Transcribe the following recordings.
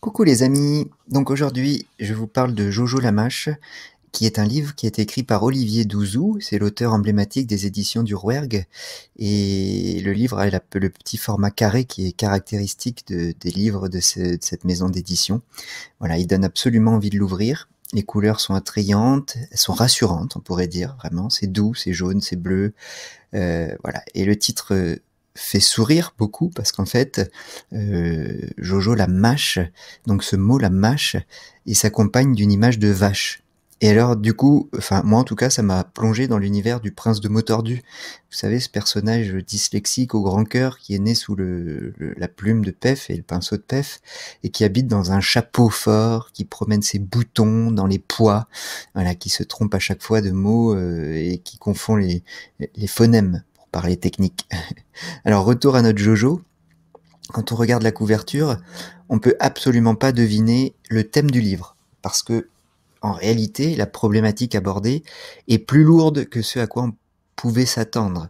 Coucou les amis, donc aujourd'hui je vous parle de Jojo Lamache, qui est un livre qui est écrit par Olivier Douzou, c'est l'auteur emblématique des éditions du Rouergue, et le livre a le petit format carré qui est caractéristique des livres de, cette maison d'édition. Voilà, il donne absolument envie de l'ouvrir, les couleurs sont attrayantes, elles sont rassurantes, on pourrait dire vraiment. C'est doux, c'est jaune, c'est bleu, euh, voilà. Et le titre fait sourire beaucoup parce qu'en fait, euh, Jojo la mâche, donc ce mot la mâche, il s'accompagne d'une image de vache. Et alors, du coup, enfin, moi en tout cas, ça m'a plongé dans l'univers du prince de mots tordu. Vous savez, ce personnage dyslexique au grand cœur qui est né sous le, la plume de Pef et le pinceau de Pef et qui habite dans un chapeau fort, qui promène ses boutons dans les poids, voilà, qui se trompe à chaque fois de mots euh, et qui confond les, les phonèmes les techniques. Alors retour à notre Jojo. Quand on regarde la couverture, on peut absolument pas deviner le thème du livre parce que en réalité, la problématique abordée est plus lourde que ce à quoi on pouvait s'attendre.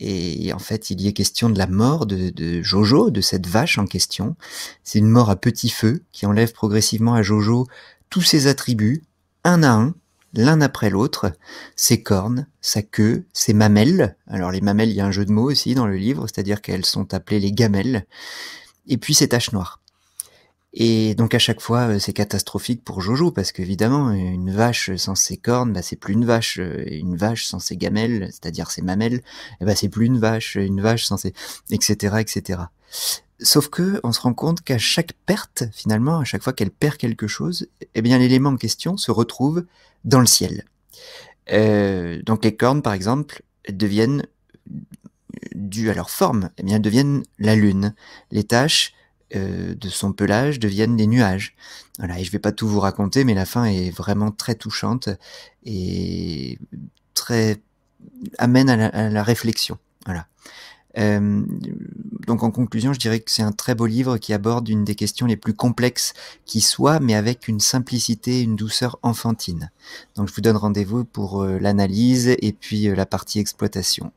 Et en fait, il y est question de la mort de Jojo, de cette vache en question. C'est une mort à petit feu qui enlève progressivement à Jojo tous ses attributs, un à un, l'un après l'autre, ses cornes, sa queue, ses mamelles. Alors les mamelles, il y a un jeu de mots aussi dans le livre, c'est-à-dire qu'elles sont appelées les gamelles. Et puis ses taches noires. Et donc à chaque fois, euh, c'est catastrophique pour Jojo parce qu'évidemment, une vache sans ses cornes, bah, c'est plus une vache. Une vache sans ses gamelles, c'est-à-dire ses mamelles, eh bah, c'est plus une vache. Une vache sans ses, etc., etc. Sauf que on se rend compte qu'à chaque perte, finalement, à chaque fois qu'elle perd quelque chose, eh bien l'élément en question se retrouve dans le ciel. Euh, donc les cornes, par exemple, deviennent dues à leur forme, eh bien deviennent la lune. Les taches euh, de son pelage deviennent les nuages. Voilà, et je vais pas tout vous raconter, mais la fin est vraiment très touchante et très amène à la, réflexion. Voilà. Euh, donc en conclusion, je dirais que c'est un très beau livre qui aborde une des questions les plus complexes qui soit, mais avec une simplicité, une douceur enfantine. Donc je vous donne rendez-vous pour euh, l'analyse et puis euh, la partie exploitation.